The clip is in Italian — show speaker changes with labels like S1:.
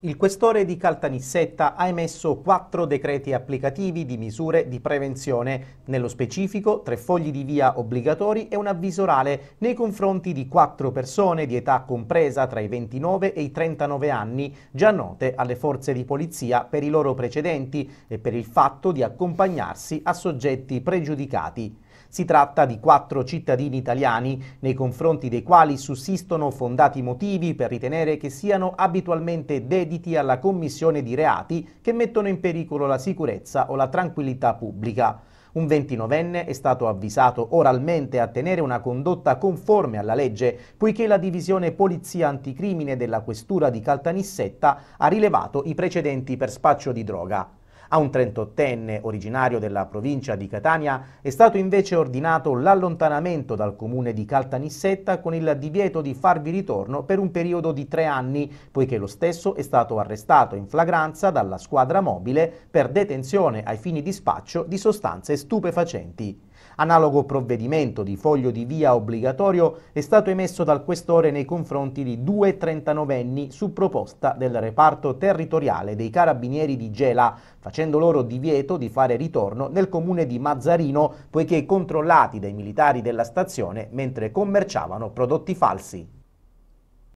S1: Il questore di Caltanissetta ha emesso quattro decreti applicativi di misure di prevenzione, nello specifico tre fogli di via obbligatori e un avviso orale nei confronti di quattro persone di età compresa tra i 29 e i 39 anni, già note alle forze di polizia per i loro precedenti e per il fatto di accompagnarsi a soggetti pregiudicati. Si tratta di quattro cittadini italiani nei confronti dei quali sussistono fondati motivi per ritenere che siano abitualmente dediti alla commissione di reati che mettono in pericolo la sicurezza o la tranquillità pubblica. Un 29enne è stato avvisato oralmente a tenere una condotta conforme alla legge, poiché la divisione Polizia Anticrimine della Questura di Caltanissetta ha rilevato i precedenti per spaccio di droga. A un 38enne originario della provincia di Catania è stato invece ordinato l'allontanamento dal comune di Caltanissetta con il divieto di farvi ritorno per un periodo di tre anni, poiché lo stesso è stato arrestato in flagranza dalla squadra mobile per detenzione ai fini di spaccio di sostanze stupefacenti. Analogo provvedimento di foglio di via obbligatorio è stato emesso dal questore nei confronti di due 39enni su proposta del reparto territoriale dei carabinieri di Gela, facendo loro divieto di fare ritorno nel comune di Mazzarino poiché controllati dai militari della stazione mentre commerciavano prodotti falsi.